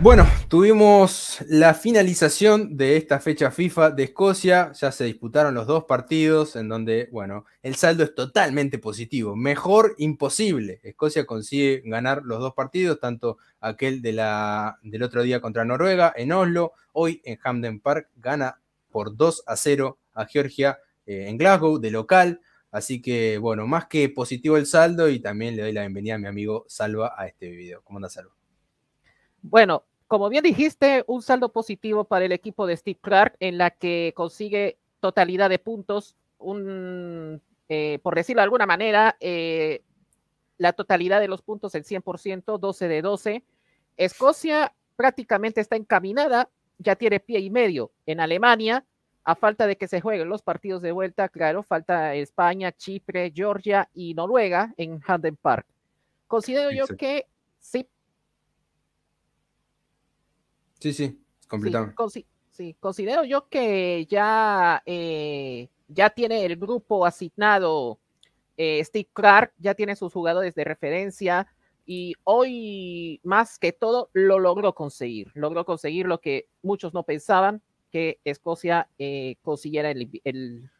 Bueno, tuvimos la finalización de esta fecha FIFA de Escocia. Ya se disputaron los dos partidos en donde, bueno, el saldo es totalmente positivo. Mejor imposible. Escocia consigue ganar los dos partidos, tanto aquel de la, del otro día contra Noruega en Oslo, hoy en Hamden Park gana por 2 a 0 a Georgia eh, en Glasgow de local. Así que, bueno, más que positivo el saldo y también le doy la bienvenida a mi amigo Salva a este video. ¿Cómo andas, Salva? Bueno, como bien dijiste, un saldo positivo para el equipo de Steve Clark en la que consigue totalidad de puntos, un, eh, por decirlo de alguna manera, eh, la totalidad de los puntos el 100%, 12 de 12. Escocia prácticamente está encaminada, ya tiene pie y medio. En Alemania, a falta de que se jueguen los partidos de vuelta, claro, falta España, Chipre, Georgia y Noruega en Handen Park. Considero yo que sí Sí, sí, completamente. Sí, considero yo que ya, eh, ya tiene el grupo asignado eh, Steve Clark, ya tiene sus jugadores de referencia y hoy más que todo lo logró conseguir, logró conseguir lo que muchos no pensaban que Escocia eh, consiguiera el, el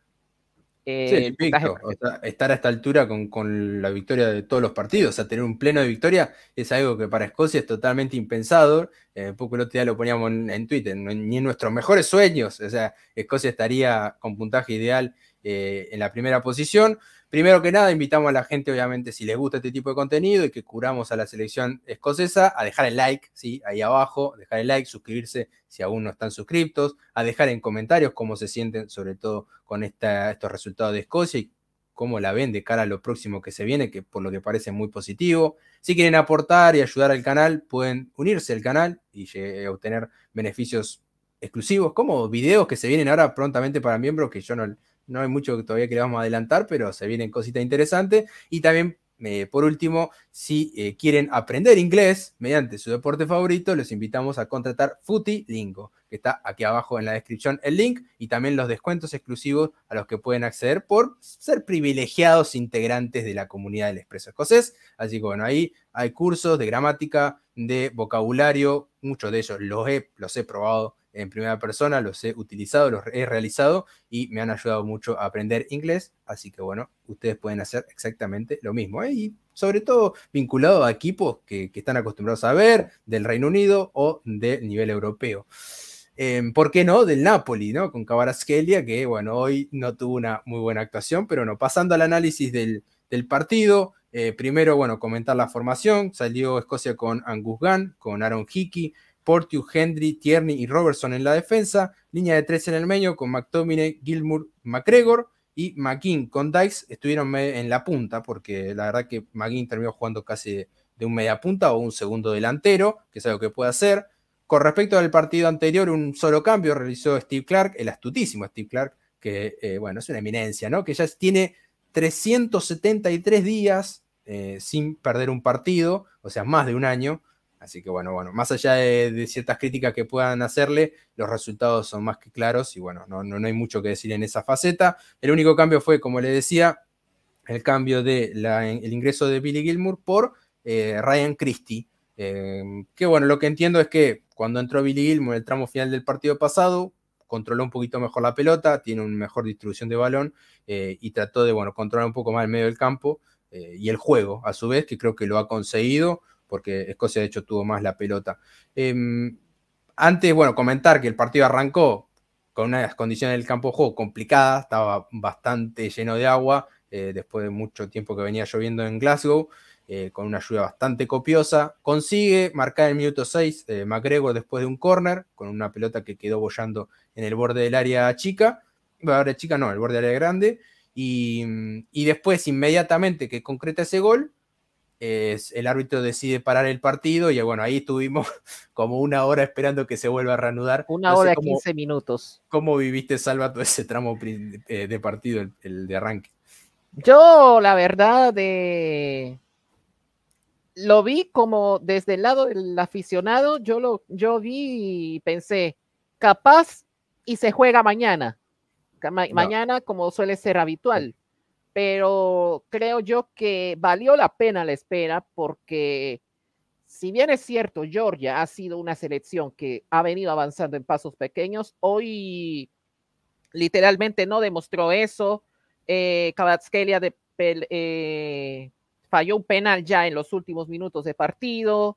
estar a esta altura con, con, la victoria de todos los partidos, o sea, tener un pleno de victoria es algo que para Escocia es totalmente impensado eh, poco el otro día lo poníamos en, Twitter, ni en nuestros mejores sueños. O sea, Escocia estaría con puntaje ideal eh, en la primera posición. Primero que nada, invitamos a la gente, obviamente, si les gusta este tipo de contenido y que curamos a la selección escocesa, a dejar el like, ¿sí? ahí abajo, dejar el like, suscribirse si aún no están suscriptos, a dejar en comentarios cómo se sienten, sobre todo con esta, estos resultados de Escocia y cómo la ven de cara a lo próximo que se viene, que por lo que parece muy positivo. Si quieren aportar y ayudar al canal, pueden unirse al canal y eh, obtener beneficios exclusivos, como videos que se vienen ahora prontamente para miembros, que yo no, no hay mucho todavía que le vamos a adelantar, pero se vienen cositas interesantes. Y también eh, por último, si eh, quieren aprender inglés mediante su deporte favorito, los invitamos a contratar FutiLingo, que está aquí abajo en la descripción el link y también los descuentos exclusivos a los que pueden acceder por ser privilegiados integrantes de la comunidad del Expreso Escocés. Así que bueno, ahí hay cursos de gramática, de vocabulario, muchos de ellos los los he probado en primera persona, los he utilizado, los he realizado y me han ayudado mucho a aprender inglés. Así que bueno, ustedes pueden hacer exactamente lo mismo. ¿eh? Y sobre todo vinculado a equipos que, están acostumbrados a ver del Reino Unido o del nivel europeo. Em, ¿Por qué no? Del Napoli, ¿no? Con Cabaraskelia, que bueno, hoy no tuvo una muy buena actuación, pero no, pasando al análisis del, partido, eh, primero, bueno, comentar la formación. Salió Escocia con Angus Gunn, con Aaron Hickey, Portiu, Hendry, Tierney y Robertson en la defensa, línea de tres en el medio con McTominay, Gilmour, McGregor y McGinn con Dykes estuvieron en la punta porque la verdad que McGinn terminó jugando casi de un media punta o un segundo delantero, que es algo que puede hacer. Con respecto al partido anterior, un solo cambio realizó Steve Clark, el astutísimo Steve Clark, que eh, bueno, es una eminencia, ¿no? Que ya tiene 373 días eh, sin perder un partido, o sea, más de un año, Así que bueno, bueno, más allá de, ciertas críticas que puedan hacerle, los resultados son más que claros y bueno, no, hay mucho que decir en esa faceta. El único cambio fue, como le decía, el cambio del ingreso de Billy Gilmour por eh, Ryan Christie. Em, que bueno, lo que entiendo es que cuando entró Billy Gilmour en el tramo final del partido pasado, controló un poquito mejor la pelota, tiene una mejor distribución de balón eh, y trató de, bueno, controlar un poco más el medio del campo eh, y el juego, a su vez, que creo que lo ha conseguido porque Escocia de hecho tuvo más la pelota. Em, antes, bueno, comentar que el partido arrancó con unas condiciones del campo de juego complicadas, estaba bastante lleno de agua, eh, después de mucho tiempo que venía lloviendo en Glasgow, eh, con una lluvia bastante copiosa. Consigue marcar el minuto 6 eh, McGregor después de un córner, con una pelota que quedó bollando en el borde del área chica, Área chica no, el borde del área grande, y después inmediatamente que concreta ese gol, el árbitro decide parar el partido y bueno, ahí estuvimos como una hora esperando que se vuelva a reanudar. Una hora y 15 minutos. ¿Cómo viviste, Salva, todo ese tramo eh, de partido, el, de arranque? Yo, la verdad, eh, lo vi como desde el lado del aficionado, yo lo yo vi y pensé, capaz y se juega mañana. Mañana, como suele ser habitual pero creo yo que valió la pena la espera porque si bien es cierto, Georgia ha sido una selección que ha venido avanzando en pasos pequeños, hoy literalmente no demostró eso. Eh, de, eh, falló un penal ya en los últimos minutos de partido.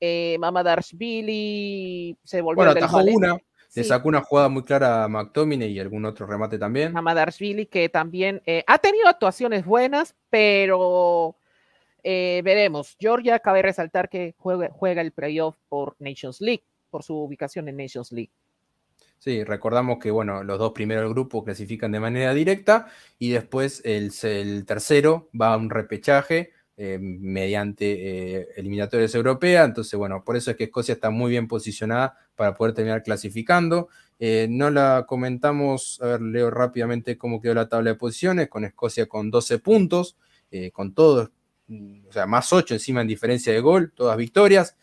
Eh, Mamadarshvili se volvió bueno, atajó ¿eh? una, le sacó una jugada muy clara a McTominay y algún otro remate también. A Madarsvili, que también eh, ha tenido actuaciones buenas, pero eh, veremos. Georgia, cabe resaltar que juega, juega el playoff por Nations League, por su ubicación en Nations League. Sí, recordamos que bueno, los dos primeros del grupo clasifican de manera directa y después el tercero va a un repechaje eh, mediante eh, eliminatorias europeas. Entonces, bueno, por eso es que Escocia está muy bien posicionada para poder terminar clasificando. Eh, no la comentamos, a ver, leo rápidamente cómo quedó la tabla de posiciones, con Escocia con 12 puntos, con todos, o sea, más 8 encima en diferencia de gol, todas victorias.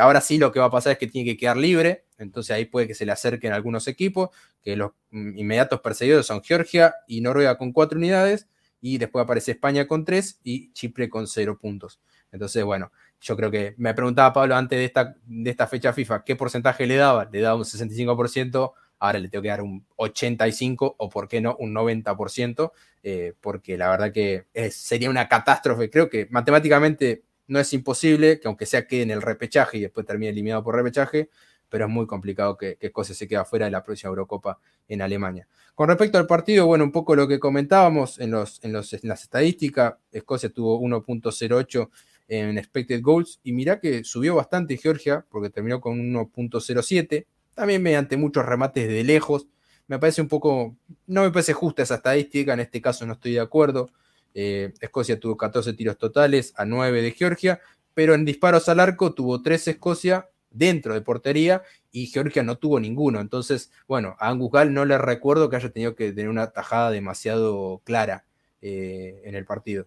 ahora sí lo que va a pasar es que tiene que quedar libre, entonces ahí puede que se le acerquen algunos equipos, que los mm, inmediatos perseguidos son Georgia y Noruega con 4 unidades, y después aparece España con 3 y Chipre con 0 puntos. Entonces, bueno, yo creo que me preguntaba Pablo antes de esta, de esta fecha FIFA qué porcentaje le daba. Le daba un 65%, ahora le tengo que dar un 85% o, por qué no, un 90%, eh, porque la verdad que sería una catástrofe. Creo que matemáticamente no es imposible que aunque sea que en el repechaje y después termine eliminado por repechaje, pero es muy complicado que, Escocia se quede fuera de la próxima Eurocopa en Alemania. Con respecto al partido, bueno, un poco lo que comentábamos en, los, en, las estadísticas, Escocia tuvo 1.08 en expected goals y mirá que subió bastante Georgia porque terminó con 1.07, también mediante muchos remates de lejos. Me parece un poco, no me parece justa esa estadística, en este caso no estoy de acuerdo. Eh, Escocia tuvo 14 tiros totales a 9 de Georgia, pero en disparos al arco tuvo 3 Escocia dentro de portería y Georgia no tuvo ninguno. Entonces, bueno, a Angus Gall no le recuerdo que haya tenido que tener una tajada demasiado clara eh, en el partido.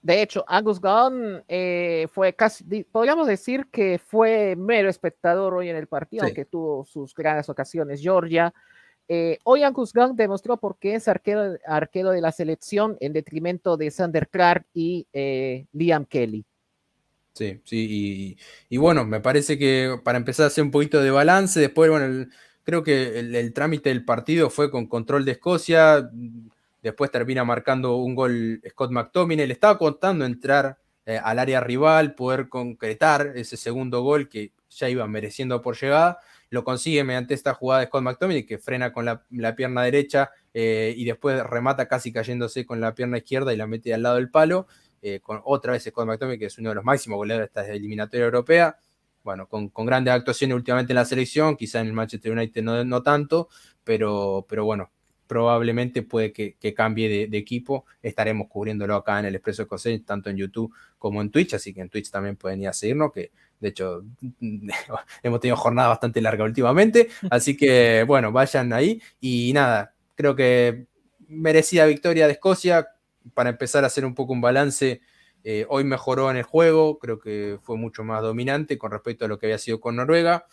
De hecho, Angus Gunn eh, fue casi, podríamos decir que fue mero espectador hoy en el partido, aunque tuvo sus grandes ocasiones. Georgia, eh, hoy Angus Gunn demostró por qué es arquero, arquero de la selección en detrimento de Sander Clark y Liam Kelly. Sí, sí, y, bueno, me parece que para empezar a hacer un poquito de balance, después, bueno, creo que el, trámite del partido fue con control de Escocia, después termina marcando un gol Scott McTominay, le estaba contando entrar eh, al área rival, poder concretar ese segundo gol que ya iba mereciendo por llegada, lo consigue mediante esta jugada de Scott McTominay que frena con la, pierna derecha eh, y después remata casi cayéndose con la pierna izquierda y la mete al lado del palo. Eh, con, otra vez Scott McTominay, que es uno de los máximos goleadores de esta eliminatoria europea. Bueno, con, con, grandes actuaciones últimamente en la selección, quizá en el Manchester United no, tanto, pero, pero bueno, probablemente puede que, cambie de, equipo. Estaremos cubriéndolo acá en el Expreso Escocés, tanto en YouTube como en Twitch, así que en Twitch también pueden ir a seguirnos, que de hecho hemos tenido jornada bastante larga últimamente, así que bueno, vayan ahí y nada, creo que merecida victoria de Escocia, para empezar a hacer un poco un balance, eh, hoy mejoró en el juego, creo que fue mucho más dominante con respecto a lo que había sido con Noruega.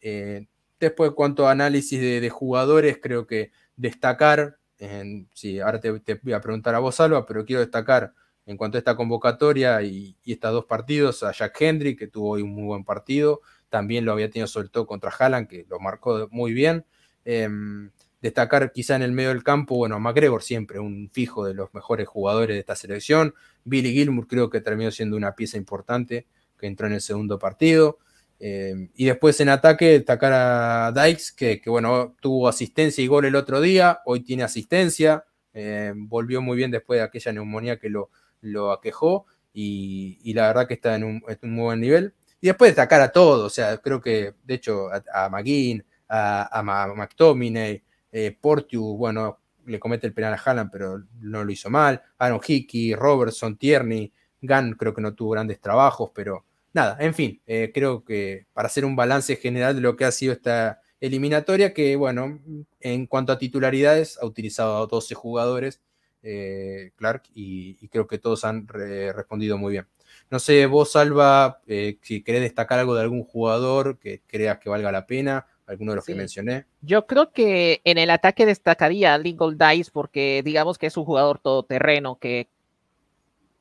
Eh, después, después, cuanto a análisis de, jugadores, creo que destacar, en, ahora te, voy a preguntar a vos, Alba, pero quiero destacar en cuanto a esta convocatoria y, estos dos partidos, a Jack Hendry, que tuvo hoy un muy buen partido, también lo había tenido sobre todo contra Haaland, que lo marcó muy bien. Em, destacar quizá en el medio del campo, bueno, McGregor siempre un fijo de los mejores jugadores de esta selección, Billy Gilmour creo que terminó siendo una pieza importante que entró en el segundo partido, eh, y después en ataque destacar a Dykes, que, bueno, tuvo asistencia y gol el otro día, hoy tiene asistencia, eh, volvió muy bien después de aquella neumonía que lo, lo aquejó, y, la verdad que está en un, muy buen nivel. Y después destacar a todos, o sea, creo que, de hecho, a, McGuin, a, a McTominay, eh, Portius, bueno, le comete el penal a Haaland, pero no lo hizo mal. Aaron Hickey, Robertson, Tierney, Gunn, creo que no tuvo grandes trabajos, pero nada, en fin, eh, creo que para hacer un balance general de lo que ha sido esta eliminatoria, que bueno, en cuanto a titularidades, ha utilizado a 12 jugadores eh, Clark y, creo que todos han respondido muy bien. No sé, vos, Alba, si querés destacar algo de algún jugador que creas que valga la pena alguno de los que mencioné. Yo creo que en el ataque destacaría a Lingold Dice porque digamos que es un jugador todoterreno que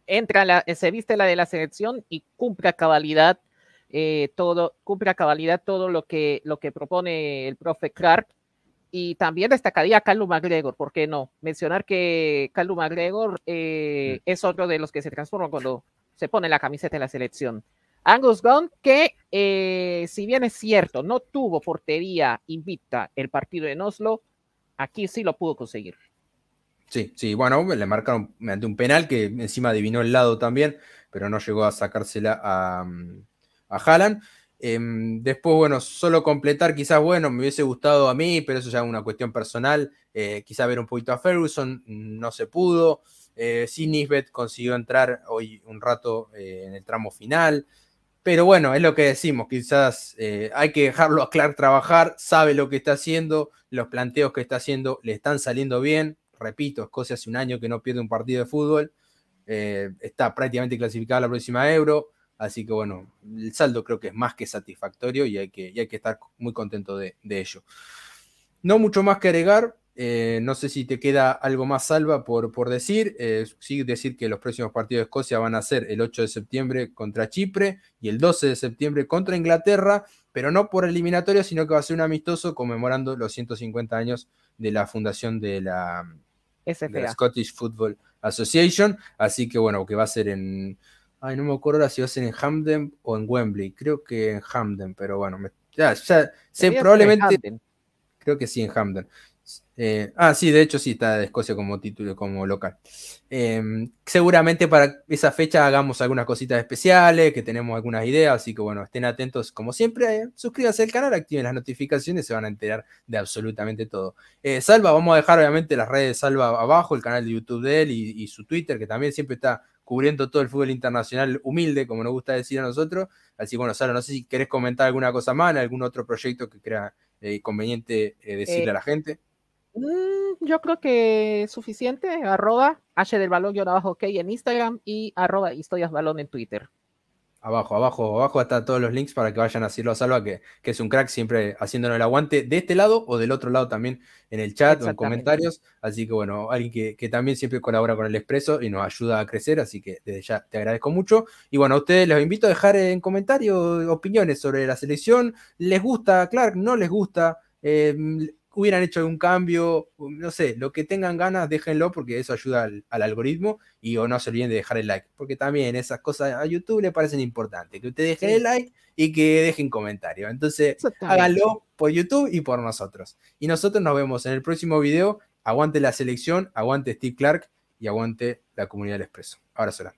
entra, la, se viste la de la selección y cumple a cabalidad eh, todo, cabalidad todo lo que, lo que propone el profe Clark. Y también destacaría a Calum McGregor, ¿por qué no? Mencionar que Calum McGregor eh, es otro de los que se transforma cuando se pone la camiseta de la selección. Angus Gunn, que eh, si bien es cierto, no tuvo portería invicta el partido en Oslo, aquí sí lo pudo conseguir. Sí, sí, bueno, le marcaron mediante un penal que encima adivinó el lado también, pero no llegó a sacársela a, a Haaland. Em, después, bueno, solo completar, quizás, bueno, me hubiese gustado a mí, pero eso ya es una cuestión personal. Eh, quizás ver un poquito a Ferguson, no se pudo. Eh, sí, consiguió entrar hoy un rato eh, en el tramo final. Pero bueno, es lo que decimos, quizás eh, hay que dejarlo a trabajar, sabe lo que está haciendo, los planteos que está haciendo le están saliendo bien. Repito, Escocia hace un año que no pierde un partido de fútbol, eh, está prácticamente clasificada a la próxima Euro, así que bueno, el saldo creo que es más que satisfactorio y hay que, hay que estar muy contento de, de ello. No mucho más que agregar, eh, no sé si te queda algo más, Salva, por, por decir. Eh, sí, decir que los próximos partidos de Escocia van a ser el 8 de septiembre contra Chipre y el 12 de septiembre contra Inglaterra, pero no por eliminatorio sino que va a ser un amistoso conmemorando los 150 años de la fundación de la, Scottish Football Association. Así que bueno, que va a ser en. Ay, no me acuerdo ahora si va a ser en Hamden o en Wembley. Creo que en Hamden, pero bueno, probablemente. Creo que sí, en Hamden. Eh, ah, sí, de hecho sí está de Escocia como título, como local. Eh, seguramente para esa fecha hagamos algunas cositas especiales, que tenemos algunas ideas, así que bueno, estén atentos como siempre, eh, suscríbanse al canal, activen las notificaciones, se van a enterar de absolutamente todo. Salva, vamos a dejar obviamente las redes de Salva abajo, el canal de YouTube de él y, y su Twitter, que también siempre está cubriendo todo el fútbol internacional humilde, como nos gusta decir a nosotros. Así que bueno, Salva, no sé si querés comentar alguna cosa más, algún otro proyecto que crea conveniente decirle a la gente. Mm, yo creo que suficiente. Arroba H del balón yo OK en Instagram y arroba historias balón en Twitter. Abajo, abajo, abajo están todos los links para que vayan a decirlo a Salva, que, es un crack siempre haciéndonos el aguante de este lado o del otro lado también en el chat o en comentarios. Así que bueno, alguien que, también siempre colabora con el Expreso y nos ayuda a crecer, así que desde ya te agradezco mucho. Y bueno, a ustedes les invito a dejar en comentarios opiniones sobre la selección. ¿Les gusta Clark? ¿No les gusta? Eh, hubieran hecho algún cambio, no sé, lo que tengan ganas, déjenlo porque eso ayuda al, algoritmo y o no se olviden de dejar el like, porque también esas cosas a YouTube le parecen importantes, que usted deje el like y que dejen comentario. Entonces, háganlo por YouTube y por nosotros. Y nosotros nos vemos en el próximo video. Aguante la selección, aguante Steve Clark y aguante la comunidad del Expreso. Ahora solamente